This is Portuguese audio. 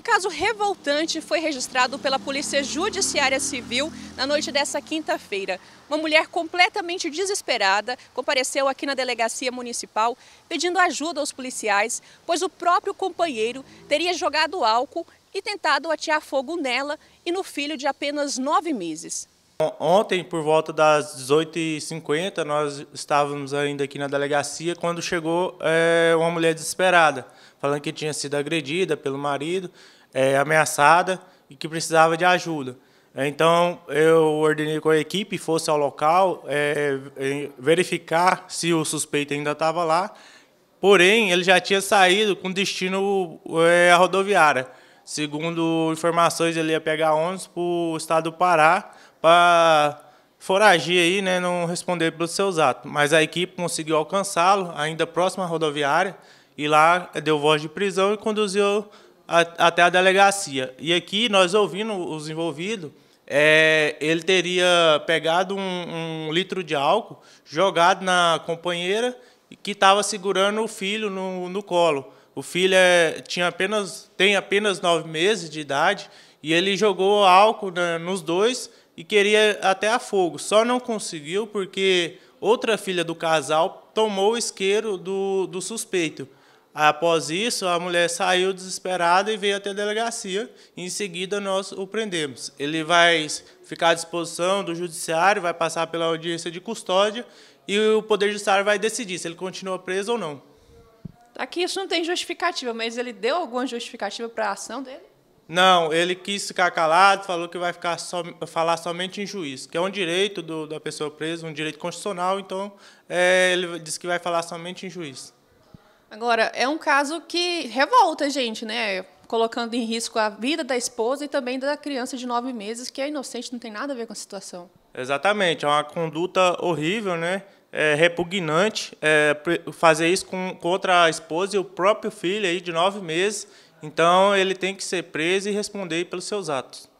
Um caso revoltante foi registrado pela Polícia Judiciária Civil na noite dessa quinta-feira. Uma mulher completamente desesperada compareceu aqui na delegacia municipal pedindo ajuda aos policiais, pois o próprio companheiro teria jogado álcool e tentado atear fogo nela e no filho de apenas nove meses. Ontem, por volta das 18h50, nós estávamos ainda aqui na delegacia quando chegou é, uma mulher desesperada, falando que tinha sido agredida pelo marido, é, ameaçada e que precisava de ajuda. Então, eu ordenei que a equipe fosse ao local é, é, verificar se o suspeito ainda estava lá, porém, ele já tinha saído com destino é, à rodoviária. Segundo informações, ele ia pegar ônibus para o estado do Pará para foragir aí, né, não responder pelos seus atos. Mas a equipe conseguiu alcançá-lo, ainda próximo à rodoviária, e lá deu voz de prisão e conduziu a, até a delegacia. E aqui, nós ouvindo os envolvidos, é, ele teria pegado um, um, litro de álcool, jogado na companheira que estava segurando o filho no, no colo. O filho é, tinha apenas, tem apenas nove meses de idade e ele jogou álcool né, nos dois e queria até a fogo. Só não conseguiu porque outra filha do casal tomou o isqueiro do, do suspeito. Após isso, a mulher saiu desesperada e veio até a delegacia. Em seguida, nós o prendemos. Ele vai ficar à disposição do judiciário, vai passar pela audiência de custódia e o Poder Judiciário vai decidir se ele continua preso ou não. Aqui isso não tem justificativa, mas ele deu alguma justificativa para a ação dele? Não, ele quis ficar calado, falou que vai ficar so, falar somente em juiz, que é um direito do, da pessoa presa, um direito constitucional, então é, ele disse que vai falar somente em juiz. Agora, é um caso que revolta a gente, né? Colocando em risco a vida da esposa e também da criança de nove meses, que é inocente, não tem nada a ver com a situação. Exatamente, é uma conduta horrível, né? é, repugnante é, fazer isso com, contra a esposa e o próprio filho aí de nove meses. Então, ele tem que ser preso e responder pelos seus atos.